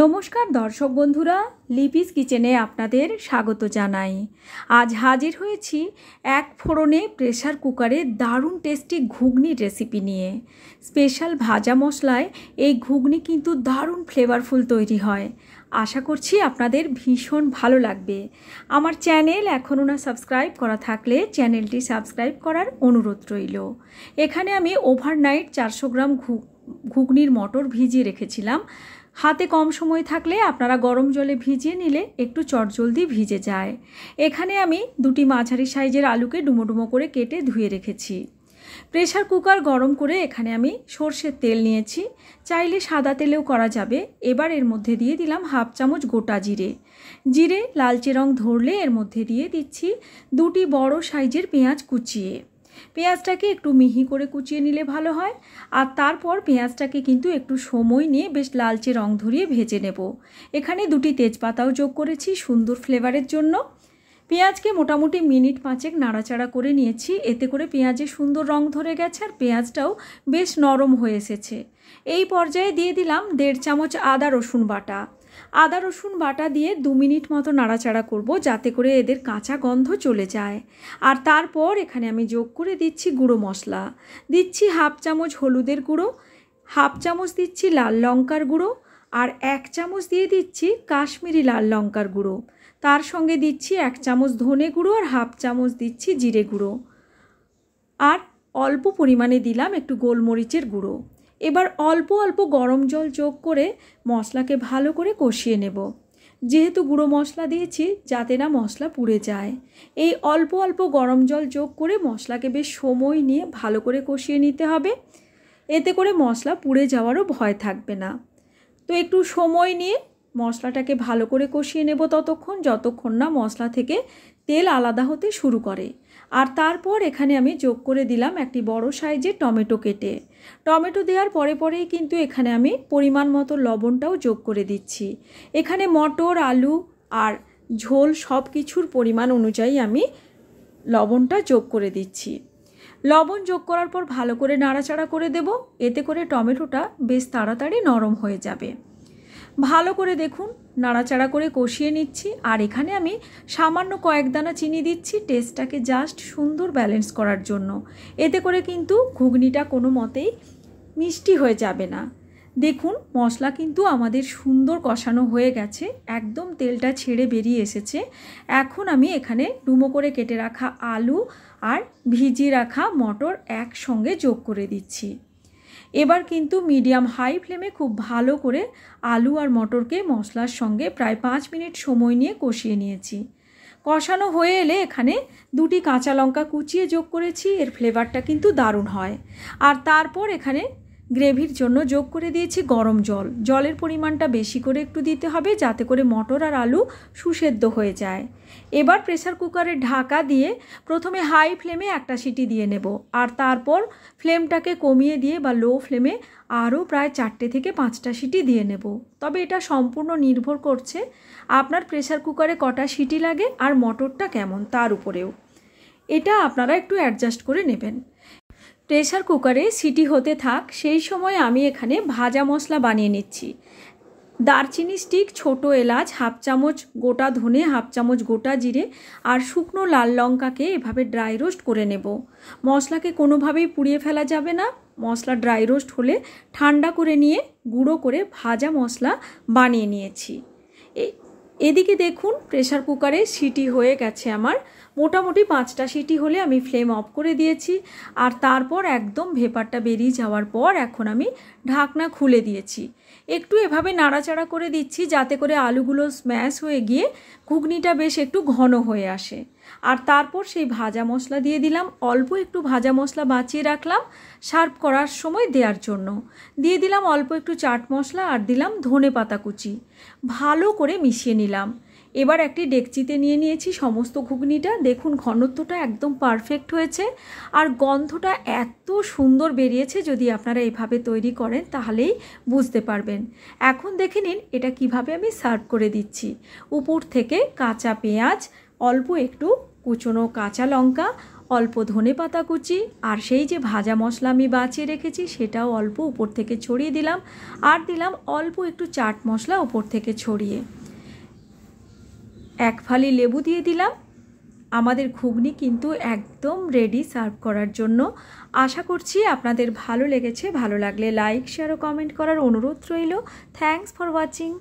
নমস্কার দর্শক বন্ধুরা লিপিস কিচেনে আপনাদের স্বাগত জানাই আজ হাজির হয়েছি এক ফোড়নে প্রেশার কুকারে দারুণ টেস্টি ঘুগনি রেসিপি নিয়ে স্পেশাল ভাজা মশলায় এই ঘুগনি কিন্তু দারুণ ফ্লেভারফুল তৈরি হয় আশা করছি আপনাদের ভীষণ ভালো লাগবে আমার চ্যানেল এখনও না সাবস্ক্রাইব করা থাকলে চ্যানেলটি সাবস্ক্রাইব করার অনুরোধ রইল এখানে আমি ওভারনাইট চারশো গ্রাম ঘুগ ঘুগনির মটর ভিজিয়ে রেখেছিলাম হাতে কম সময় থাকলে আপনারা গরম জলে ভিজিয়ে নিলে একটু চটজলদি ভিজে যায় এখানে আমি দুটি মাঝারি সাইজের আলুকে ডুমো ডুমো করে কেটে ধুয়ে রেখেছি প্রেশার কুকার গরম করে এখানে আমি সর্ষের তেল নিয়েছি চাইলে সাদা তেলেও করা যাবে এবার এর মধ্যে দিয়ে দিলাম হাফ চামচ গোটা জিরে জিরে লালচে রং ধরলে এর মধ্যে দিয়ে দিচ্ছি দুটি বড় সাইজের পেঁয়াজ কুচিয়ে পেঁয়াজটাকে একটু মিহি করে কুচিয়ে নিলে ভালো হয় আর তারপর পেঁয়াজটাকে কিন্তু একটু সময় নিয়ে বেশ লালচে রং ধরিয়ে ভেজে নেব এখানে দুটি তেজপাতাও যোগ করেছি সুন্দর ফ্লেভারের জন্য পেঁয়াজকে মোটামুটি মিনিট পাঁচেক নাড়াচাড়া করে নিয়েছি এতে করে পেঁয়াজে সুন্দর রং ধরে গেছে আর পেঁয়াজটাও বেশ নরম হয়ে এসেছে এই পর্যায়ে দিয়ে দিলাম দেড় চামচ আদা রসুন বাটা আদা রসুন বাটা দিয়ে দু মিনিট মতো নাড়াচাড়া করব যাতে করে এদের কাঁচা গন্ধ চলে যায় আর তারপর এখানে আমি যোগ করে দিচ্ছি গুঁড়ো মশলা দিচ্ছি হাফ চামচ হলুদের গুঁড়ো হাফ চামচ দিচ্ছি লাল লঙ্কার গুঁড়ো আর এক চামচ দিয়ে দিচ্ছি কাশ্মীরি লাল লঙ্কার গুঁড়ো তার সঙ্গে দিচ্ছি এক চামচ ধনে গুঁড়ো আর হাফ চামচ দিচ্ছি জিরে গুঁড়ো আর অল্প পরিমাণে দিলাম একটু গোলমরিচের গুঁড়ো এবার অল্প অল্প গরম জল যোগ করে মশলাকে ভালো করে কষিয়ে নেব যেহেতু গুঁড়ো মশলা দিয়েছি যাতে না মশলা পুড়ে যায় এই অল্প অল্প গরম জল যোগ করে মশলাকে বেশ সময় নিয়ে ভালো করে কষিয়ে নিতে হবে এতে করে মশলা পুড়ে যাওয়ারও ভয় থাকবে না তো একটু সময় নিয়ে মশলাটাকে ভালো করে কষিয়ে নেব ততক্ষণ যতক্ষণ না মশলা থেকে তেল আলাদা হতে শুরু করে আর তারপর এখানে আমি যোগ করে দিলাম একটি বড় সাইজের টমেটো কেটে টমেটো দেওয়ার পরে পরেই কিন্তু এখানে আমি পরিমাণ মতো লবণটাও যোগ করে দিচ্ছি এখানে মটর আলু আর ঝোল সব কিছুর পরিমাণ অনুযায়ী আমি লবণটা যোগ করে দিচ্ছি লবণ যোগ করার পর ভালো করে নাড়াচাড়া করে দেব এতে করে টমেটোটা বেশ তাড়াতাড়ি নরম হয়ে যাবে ভালো করে দেখুন নাড়াচাড়া করে কষিয়ে নিচ্ছি আর এখানে আমি সামান্য কয়েক দানা চিনি দিচ্ছি টেস্টটাকে জাস্ট সুন্দর ব্যালেন্স করার জন্য এতে করে কিন্তু ঘুগনিটা কোনো মতেই মিষ্টি হয়ে যাবে না দেখুন মশলা কিন্তু আমাদের সুন্দর কষানো হয়ে গেছে একদম তেলটা ছেড়ে বেরিয়ে এসেছে এখন আমি এখানে ডুমো করে কেটে রাখা আলু আর ভিজিয়ে রাখা মটর একসঙ্গে যোগ করে দিচ্ছি এবার কিন্তু মিডিয়াম হাই ফ্লেমে খুব ভালো করে আলু আর মটরকে মশলার সঙ্গে প্রায় পাঁচ মিনিট সময় নিয়ে কষিয়ে নিয়েছি কষানো হয়ে এলে এখানে দুটি কাঁচা লঙ্কা কুচিয়ে যোগ করেছি এর ফ্লেভারটা কিন্তু দারুণ হয় আর তারপর এখানে গ্রেভির জন্য যোগ করে দিয়েছি গরম জল জলের পরিমাণটা বেশি করে একটু দিতে হবে যাতে করে মটর আর আলু সুসেদ্ধ হয়ে যায় এবার প্রেসার কুকারের ঢাকা দিয়ে প্রথমে হাই ফ্লেমে একটা সিটি দিয়ে নেব আর তারপর ফ্লেমটাকে কমিয়ে দিয়ে বা লো ফ্লেমে আরও প্রায় চারটে থেকে পাঁচটা সিটি দিয়ে নেব তবে এটা সম্পূর্ণ নির্ভর করছে আপনার প্রেসার কুকারে কটা সিটি লাগে আর মটরটা কেমন তার উপরেও এটা আপনারা একটু অ্যাডজাস্ট করে নেবেন প্রেশার কুকারে সিটি হতে থাক সেই সময় আমি এখানে ভাজা মশলা বানিয়ে নিচ্ছি দারচিনি স্টিক ছোট এলাচ হাফ চামচ গোটা ধনে হাফ চামচ গোটা জিরে আর শুকনো লাল লঙ্কাকে এভাবে ড্রাই রোস্ট করে নেব মশলাকে কোনোভাবেই পুড়িয়ে ফেলা যাবে না মশলা ড্রাই রোস্ট হলে ঠান্ডা করে নিয়ে গুঁড়ো করে ভাজা মশলা বানিয়ে নিয়েছি এদিকে দেখুন প্রেশার কুকারে সিটি হয়ে গেছে আমার মোটামুটি পাঁচটা সিটি হলে আমি ফ্লেম অফ করে দিয়েছি আর তারপর একদম ভেপারটা বেরিয়ে যাওয়ার পর এখন আমি ঢাকনা খুলে দিয়েছি একটু এভাবে নাড়াচাড়া করে দিচ্ছি যাতে করে আলুগুলো স্ম্যাশ হয়ে গিয়ে ঘুগনিটা বেশ একটু ঘন হয়ে আসে আর তারপর সেই ভাজা মশলা দিয়ে দিলাম অল্প একটু ভাজা মশলা বাঁচিয়ে রাখলাম সার্ভ করার সময় দেওয়ার জন্য দিয়ে দিলাম অল্প একটু চাট মশলা আর দিলাম ধনে পাতা কুচি ভালো করে মিশিয়ে নিলাম নিলাম এবার একটি ডেকচিতে নিয়ে নিয়েছি সমস্ত ঘুগনিটা দেখুন ঘনত্বটা একদম পারফেক্ট হয়েছে আর গন্ধটা এত সুন্দর বেরিয়েছে যদি আপনারা এভাবে তৈরি করেন তাহলেই বুঝতে পারবেন এখন দেখে নিন এটা কিভাবে আমি সার্ভ করে দিচ্ছি উপর থেকে কাঁচা পেঁয়াজ অল্প একটু কুচনো কাঁচা লঙ্কা অল্প ধনে পাতা কুচি আর সেই যে ভাজা মশলা আমি বাঁচিয়ে রেখেছি সেটাও অল্প উপর থেকে ছড়িয়ে দিলাম আর দিলাম অল্প একটু চাট মশলা উপর থেকে ছড়িয়ে এক ফালি লেবু দিয়ে দিলাম আমাদের ঘুগনি কিন্তু একদম রেডি সার্ভ করার জন্য আশা করছি আপনাদের ভালো লেগেছে ভালো লাগলে লাইক শেয়ার ও কমেন্ট করার অনুরোধ রইল থ্যাংকস ফর ওয়াচিং